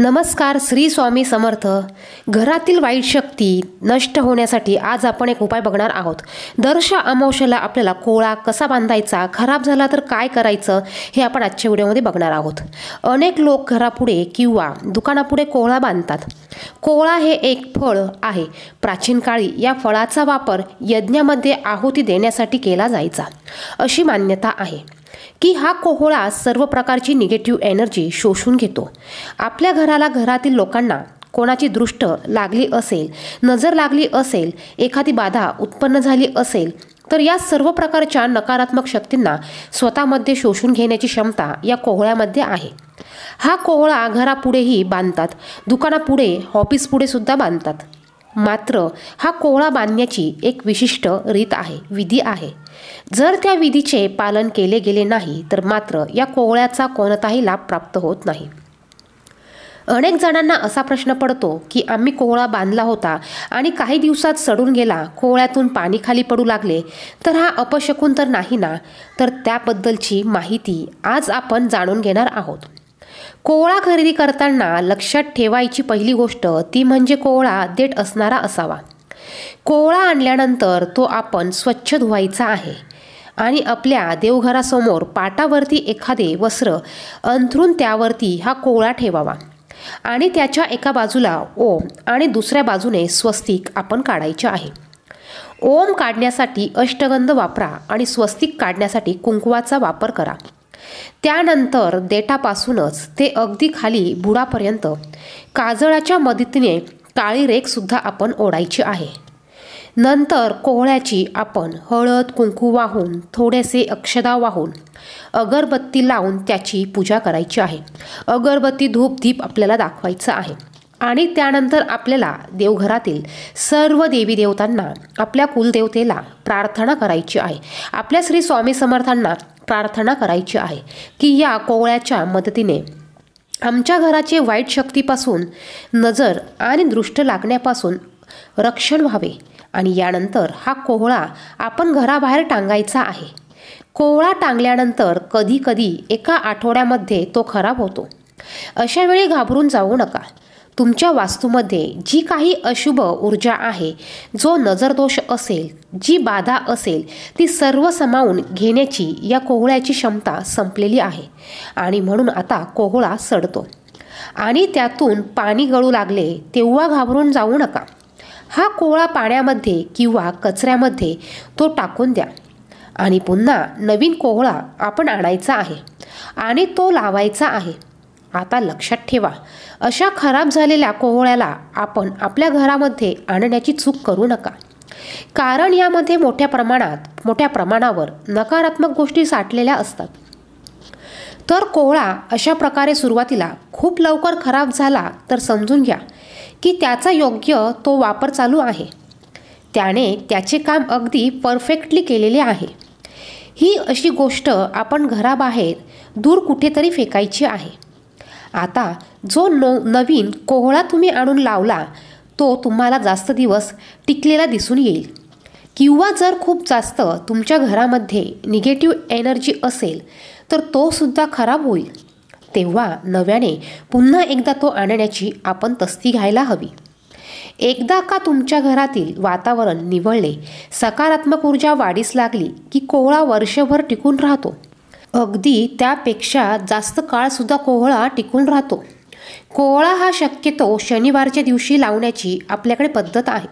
नमस्कार श्री स्वामी समर्थ घरातील वाईट शक्ती नष्ट होण्यासाठी आज आपण एक उपाय बघणार आहोत दर्श अमावश्याला आपल्याला कोळा कसा बांधायचा खराब झाला तर काय करायचं हे आपण आजच्या व्हिडिओमध्ये बघणार आहोत अनेक लोक घरापुढे किंवा दुकानापुढे कोळा बांधतात कोळा हे एक फळ आहे प्राचीन काळी या फळाचा वापर यज्ञामध्ये आहुती देण्यासाठी केला जायचा अशी मान्यता आहे की हा कोहळा सर्व प्रकारची निगेटिव्ह एनर्जी शोषून घेतो आपल्या घराला घरातील लोकांना कोणाची दृष्ट लागली असेल नजर लागली असेल एखादी बाधा उत्पन्न झाली असेल तर या सर्व प्रकारच्या नकारात्मक शक्तींना स्वतःमध्ये शोषून घेण्याची क्षमता या कोहळ्यामध्ये आहे हा कोहळा घरापुढेही बांधतात दुकानापुढे ऑफिसपुढे सुद्धा बांधतात मात्र हा कोवळा बांधण्याची एक विशिष्ट रीत आहे विधी आहे जर त्या विधीचे पालन केले गेले नाही तर मात्र या कोवळ्याचा कोणताही लाभ प्राप्त होत नाही अनेक जणांना असा प्रश्न पडतो की आम्ही कोवळा बांधला होता आणि काही दिवसात सडून गेला कोवळ्यातून पाणी खाली पडू लागले तर हा अपशकून तर नाही ना तर त्याबद्दलची माहिती आज आपण जाणून घेणार आहोत कोवळा खरेदी करताना लक्षात ठेवायची पहिली गोष्ट ती म्हणजे कोवळा देट असणारा असावा कोवळा आणल्यानंतर तो आपण स्वच्छ धुवायचा आहे आणि आपल्या देवघरासमोर पाटावरती एखादे वस्त्र अंथरून त्यावरती हा कोवळा ठेवावा आणि त्याच्या एका बाजूला ओम आणि दुसऱ्या बाजूने स्वस्तिक आपण काढायचे आहे ओम काढण्यासाठी अष्टगंध वापरा आणि स्वस्तिक काढण्यासाठी कुंकवाचा वापर करा त्यानंतर देठापासूनच ते अगदी खाली बुडापर्यंत काजळाच्या मदतीने काळी रेखसुद्धा आपण ओढायची आहे नंतर कोहळ्याची आपण हळद कुंकू वाहून थोडेसे अक्षदा वाहून अगरबत्ती लावून त्याची पूजा करायची आहे अगरबत्ती धूप दीप आपल्याला दाखवायचं आहे आणि त्यानंतर आपल्याला देवघरातील सर्व देवी देवतांना आपल्या कुलदेवतेला प्रार्थना करायची आहे आपल्या श्री स्वामी समर्थांना प्रार्थना करायची आहे की या कोवळ्याच्या मदतीने आमच्या घराचे वाईट शक्तीपासून नजर आणि दृष्ट लागण्यापासून रक्षण व्हावे आणि यानंतर हा कोहळा आपण घराबाहेर टांगायचा आहे कोवळा टांगल्यानंतर कधीकधी एका आठवड्यामध्ये तो खराब होतो अशावेळी घाबरून जाऊ नका तुमच्या वास्तूमध्ये जी काही अशुभ ऊर्जा आहे जो नजरदोष असेल जी बाधा असेल ती सर्व समावून घेण्याची या कोहळ्याची क्षमता संपलेली आहे आणि म्हणून आता कोहळा सडतो आणि त्यातून पाणी गळू लागले तेव्हा घाबरून जाऊ नका हा कोहळा पाण्यामध्ये किंवा कचऱ्यामध्ये तो टाकून द्या आणि पुन्हा नवीन कोहळा आपण आणायचा आहे आणि तो लावायचा आहे आता लक्षात ठेवा अशा खराब झालेल्या कोहळ्याला आपण आपल्या घरामध्ये आणण्याची चूक करू नका कारण यामध्ये मोठ्या प्रमाणात मोठ्या प्रमाणावर नकारात्मक गोष्टी साठलेल्या असतात तर कोहळा अशा प्रकारे सुरुवातीला खूप लवकर खराब झाला तर समजून घ्या की त्याचा योग्य तो वापर चालू आहे त्याने त्याचे काम अगदी परफेक्टली केलेले आहे ही अशी गोष्ट आपण घराबाहेर दूर कुठेतरी फेकायची आहे आता जो नवीन कोहळा तुम्ही आणून लावला तो तुम्हाला जास्त दिवस टिकलेला दिसून येईल किंवा जर खूप जास्त तुमच्या घरामध्ये निगेटिव्ह एनर्जी असेल तर तो सुद्धा खराब होईल तेव्हा नव्याने पुन्हा एकदा तो आणण्याची आपण तस्ती घ्यायला हवी एकदा का तुमच्या घरातील वातावरण निवळले सकारात्मक ऊर्जा वाढीस लागली की कोहळा वर्षभर टिकून राहतो अगदी त्यापेक्षा जास्त काळसुद्धा कोहळा टिकून राहतो कोहळा हा शक्यतो शनिवारच्या दिवशी लावण्याची आपल्याकडे पद्धत आहे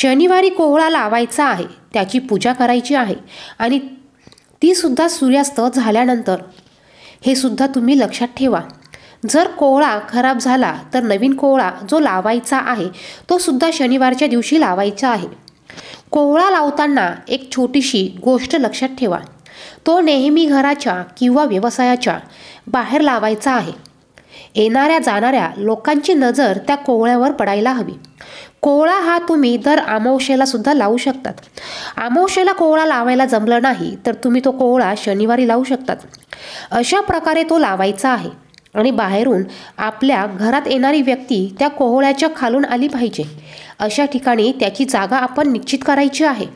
शनिवारी कोहळा लावायचा आहे त्याची पूजा करायची आहे आणि तीसुद्धा सूर्यास्त झाल्यानंतर हे सुद्धा तुम्ही लक्षात ठेवा जर कोहळा खराब झाला तर नवीन कोहळा जो लावायचा आहे तो सुद्धा शनिवारच्या दिवशी लावायचा आहे कोहळा लावताना एक छोटीशी गोष्ट लक्षात ठेवा तो नेहमी घराच्या किंवा व्यवसायाच्या बाहेर लावायचा आहे येणाऱ्या जाणाऱ्या लोकांची नजर त्या कोवळ्यावर पडायला हवी कोवळा हा तुम्ही दर अमावशेला सुद्धा लावू शकतात अमावशेला कोवळा लावायला जमलं नाही तर तुम्ही तो कोवळा शनिवारी लावू शकतात अशा प्रकारे तो लावायचा आहे आणि बाहेरून आपल्या घरात येणारी व्यक्ती त्या कोहळ्याच्या खालून आली पाहिजे अशा ठिकाणी त्याची जागा आपण निश्चित करायची आहे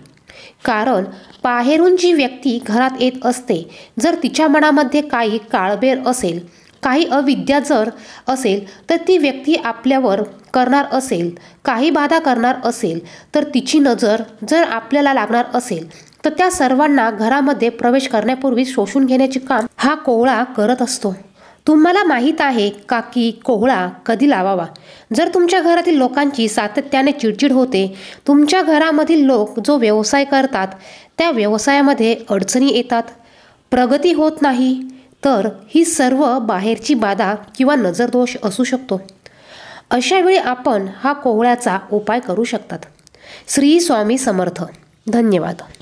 कारण बाहेरून जी व्यक्ती घरात येत असते जर तिच्या मनामध्ये काही काळबेर असेल काही अविद्या जर असेल तर ती व्यक्ती आपल्यावर करणार असेल काही बाधा करणार असेल तर तिची नजर जर आपल्याला लागणार असेल तर त्या सर्वांना घरामध्ये प्रवेश करण्यापूर्वी शोषून घेण्याचे काम हा कोवळा करत असतो तुम्हाला माहीत आहे काकी कोहळा कधी लावावा जर तुमच्या घरातील लोकांची सातत्याने चिडचिड होते तुमच्या घरामधील लोक जो व्यवसाय करतात त्या व्यवसायामध्ये अडचणी येतात प्रगती होत नाही तर ही सर्व बाहेरची बाधा किंवा नजरदोष असू शकतो अशावेळी आपण हा कोहळ्याचा उपाय करू शकतात श्री स्वामी समर्थ धन्यवाद